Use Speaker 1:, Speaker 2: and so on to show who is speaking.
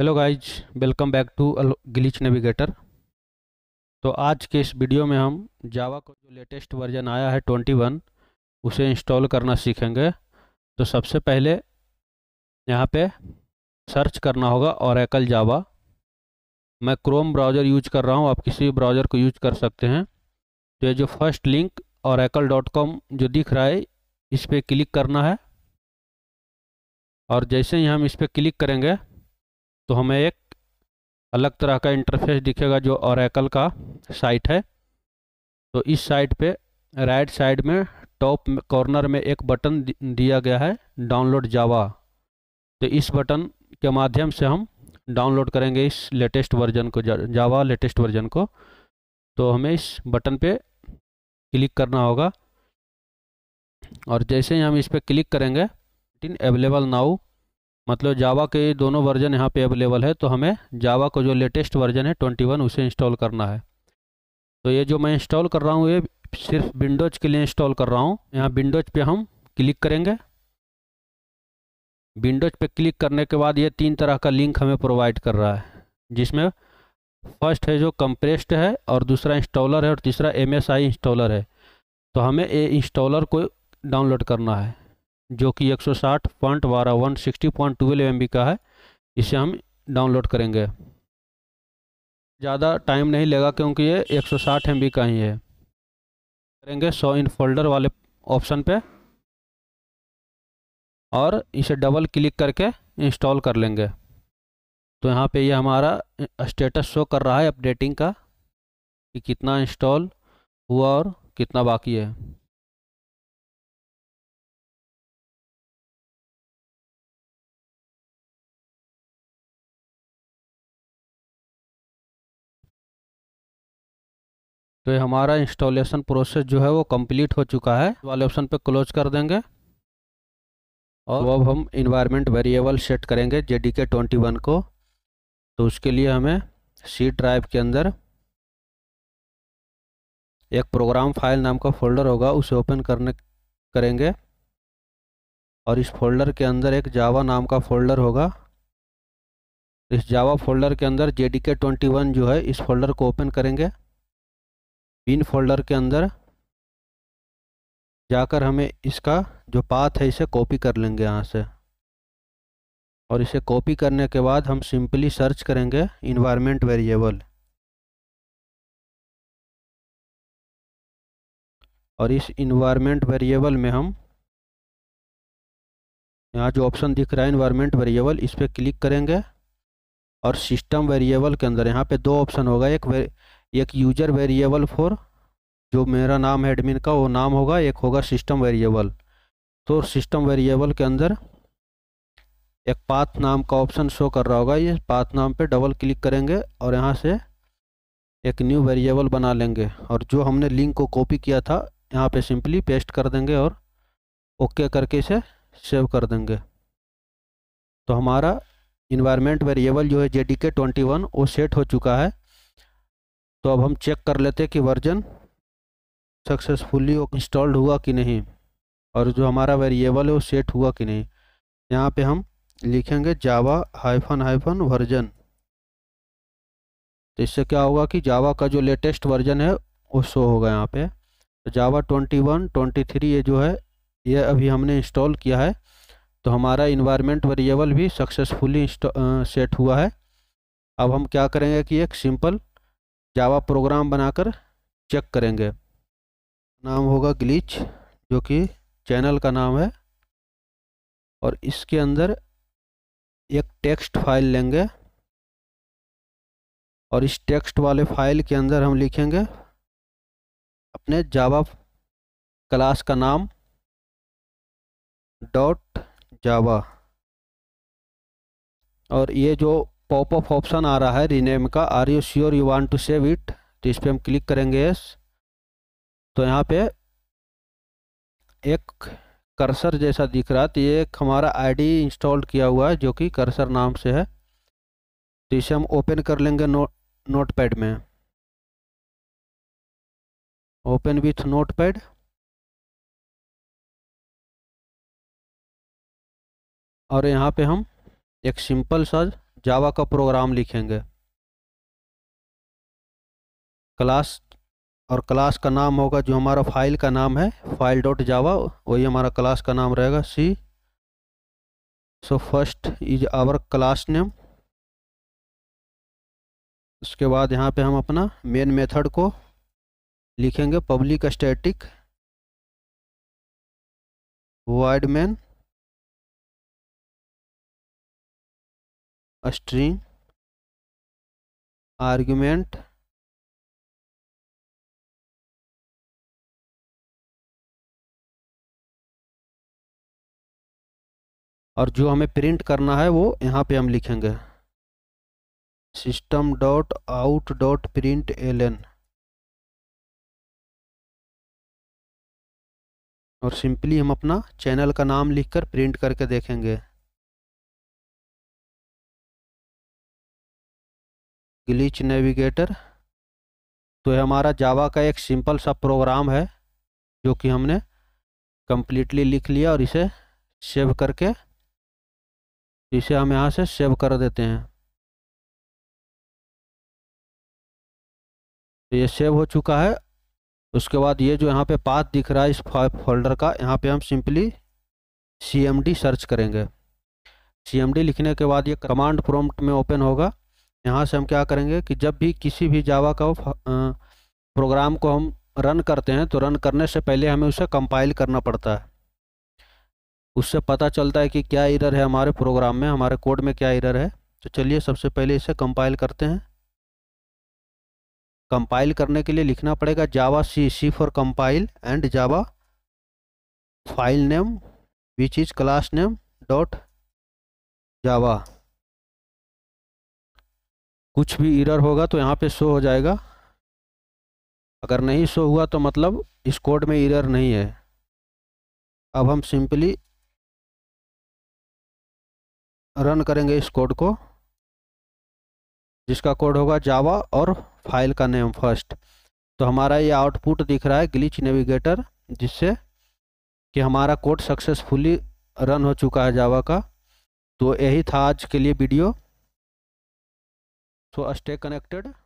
Speaker 1: hello guys welcome back to Glitch Navigator तो आज के इस वीडियो में हम जावा का जो लेटेस्ट वर्जन आया है 21 उसे इंस्टॉल करना सीखेंगे तो सबसे पहले यहाँ पे सर्च करना होगा औरकल जावा मैं क्रोम ब्राउज़र यूज कर रहा हूँ आप किसी भी ब्राउज़र को यूज कर सकते हैं तो ये जो first link Oracle dot com जो दिख रहा है इस पर क्लिक करना है और जैसे ही हम इस पर क्लिक करेंगे तो हमें एक अलग तरह का इंटरफेस दिखेगा जो औरकल का साइट है तो इस साइट पे राइट साइड में टॉप कॉर्नर में एक बटन दिया गया है डाउनलोड जावा तो इस बटन के माध्यम से हम डाउनलोड करेंगे इस लेटेस्ट वर्जन को जावा लेटेस्ट वर्जन को तो हमें इस बटन पे क्लिक करना होगा और जैसे ही हम इस पर क्लिक करेंगे अवेलेबल नाउ मतलब जावा के दोनों वर्जन यहाँ पे अवेलेबल है तो हमें जावा का जो लेटेस्ट वर्जन है 21 उसे इंस्टॉल करना है तो ये जो मैं इंस्टॉल कर रहा हूँ ये सिर्फ विंडोज के लिए इंस्टॉल कर रहा हूँ यहाँ विंडोज पे हम क्लिक करेंगे विंडोज पे क्लिक करने के बाद ये तीन तरह का लिंक हमें प्रोवाइड कर रहा है जिसमें फर्स्ट है जो कंप्रेस्ड है और दूसरा इंस्टॉलर है और तीसरा एम इंस्टॉलर है तो हमें ये इंस्टॉलर को डाउनलोड करना है जो कि 160 पॉइंट बारह one sixty point twelve M का है इसे हम डाउनलोड करेंगे ज़्यादा टाइम नहीं लेगा क्योंकि ये 160 एम का ही है करेंगे सो इन फोल्डर वाले ऑप्शन पे और इसे डबल क्लिक करके इंस्टॉल कर लेंगे तो यहाँ पे ये यह हमारा स्टेटस शो कर रहा है अपडेटिंग का कि
Speaker 2: कितना इंस्टॉल हुआ और कितना बाकी है तो ये हमारा इंस्टॉलेशन प्रोसेस जो है वो कंप्लीट हो चुका है वाले ऑप्शन पे क्लोज कर
Speaker 1: देंगे और तो अब हम इन्वायरमेंट वेरिएबल सेट करेंगे J D K twenty one को तो उसके लिए हमें सी ड्राइव के अंदर एक प्रोग्राम फाइल नाम का फोल्डर होगा उसे ओपन करने करेंगे और इस फोल्डर के अंदर एक जावा नाम का फोल्डर होगा इस जावा फोल्डर के अंदर J D K twenty one जो है इस फोल्डर को ओपन करेंगे बिन फोल्डर के अंदर जाकर हमें इसका जो पाथ है इसे कॉपी कर लेंगे यहाँ से और इसे कॉपी करने के बाद हम सिंपली सर्च करेंगे इन्वायरमेंट वेरिएबल और इस इन्वायरमेंट वेरिएबल में हम यहाँ जो ऑप्शन दिख रहा है इन्वायरमेंट वेरिएबल इस पर क्लिक करेंगे और सिस्टम वेरिएबल के अंदर यहाँ पे दो ऑप्शन होगा एक एक यूजर वेरिएबल फॉर जो मेरा नाम है एडमिन का वो नाम होगा एक होगा सिस्टम वेरिएबल तो सिस्टम वेरिएबल के अंदर एक पाथ नाम का ऑप्शन शो कर रहा होगा ये पाथ नाम पे डबल क्लिक करेंगे और यहाँ से एक न्यू वेरिएबल बना लेंगे और जो हमने लिंक को कॉपी किया था यहाँ पे सिंपली पेस्ट कर देंगे और ओके करके इसे सेव कर देंगे तो हमारा इन्वायरमेंट वेरिएबल जो है J D K twenty one वो सेट हो चुका है तो अब हम चेक कर लेते कि वर्जन सक्सेसफुली इंस्टॉल्ड हुआ कि नहीं और जो हमारा वेरिएबल है वो सेट हुआ कि नहीं यहाँ पे हम लिखेंगे जावा हाइफन हाइफन वर्जन तो इससे क्या होगा कि जावा का जो लेटेस्ट वर्जन है वो शो होगा यहाँ पे तो Java twenty one twenty three ये जो है ये अभी हमने इंस्टॉल किया है तो हमारा इन्वायरमेंट वेरिएबल भी सक्सेसफुली सेट हुआ है अब हम क्या करेंगे कि एक सिंपल जावा प्रोग्राम बनाकर चेक करेंगे नाम होगा ग्लिच जो कि चैनल का नाम है और इसके अंदर एक टेक्स्ट फाइल लेंगे और इस टेक्स्ट वाले फाइल के अंदर हम लिखेंगे
Speaker 2: अपने जावा क्लास का नाम डॉट जावा और
Speaker 1: ये जो ऑफ ऑप्शन आ रहा है रीनेम का are you sure you want to save it तो इस पर हम क्लिक करेंगे यस तो यहाँ पे एक कर्सर जैसा दिख रहा है तो ये हमारा आईडी इंस्टॉल किया हुआ है जो कि कर्सर नाम से है
Speaker 2: तो इसे हम ओपन कर लेंगे नो पैड में ओपन विथ पैड और यहाँ पे हम एक सिंपल सा जावा का प्रोग्राम लिखेंगे क्लास
Speaker 1: और क्लास का नाम होगा जो हमारा फाइल का नाम है फाइल डॉट जावा वही हमारा क्लास का नाम रहेगा C so first is our class name
Speaker 2: उसके बाद यहाँ पे हम अपना मेन मेथड को लिखेंगे public static void main string argument और जो हमें प्रिंट करना है वो यहाँ पे हम लिखेंगे system dot out dot print L N और सिंपली हम अपना चैनल का नाम लिखकर प्रिंट करके देखेंगे ग्लिच नेविगेटर तो ये हमारा
Speaker 1: जावा का एक सिंपल सा प्रोग्राम है जो कि हमने कम्प्लीटली लिख
Speaker 2: लिया और इसे सेव करके इसे हम यहाँ से सेव कर देते हैं तो ये सेव हो
Speaker 1: चुका है उसके बाद ये जो यहाँ पे पाथ दिख रहा है इस फोल्डर का यहाँ पे हम सिंपली सी सर्च करेंगे सी लिखने के बाद ये कमांड प्रॉम्प्ट में ओपन होगा यहाँ से हम क्या करेंगे कि जब भी किसी भी जावा का प्रोग्राम को हम रन करते हैं तो रन करने से पहले हमें उसे कंपाइल करना पड़ता है उससे पता चलता है कि क्या इरर है हमारे प्रोग्राम में हमारे कोड में क्या इरर है तो चलिए सबसे पहले इसे कंपाइल करते हैं कंपाइल करने के लिए लिखना पड़ेगा Java C C for compile and Java file name
Speaker 2: which is class name dot Java कुछ भी इरर होगा तो यहाँ पे शो हो जाएगा
Speaker 1: अगर नहीं शो हुआ तो मतलब इस कोड में इरर नहीं है अब हम सिंपली रन करेंगे इस कोड को जिसका कोड होगा जावा और फाइल का नेम फर्स्ट तो हमारा ये आउटपुट दिख रहा है ग्लिच नेविगेटर जिससे कि हमारा कोड सक्सेसफुली रन हो चुका है जावा का तो यही था आज के लिए video so uh, stay connected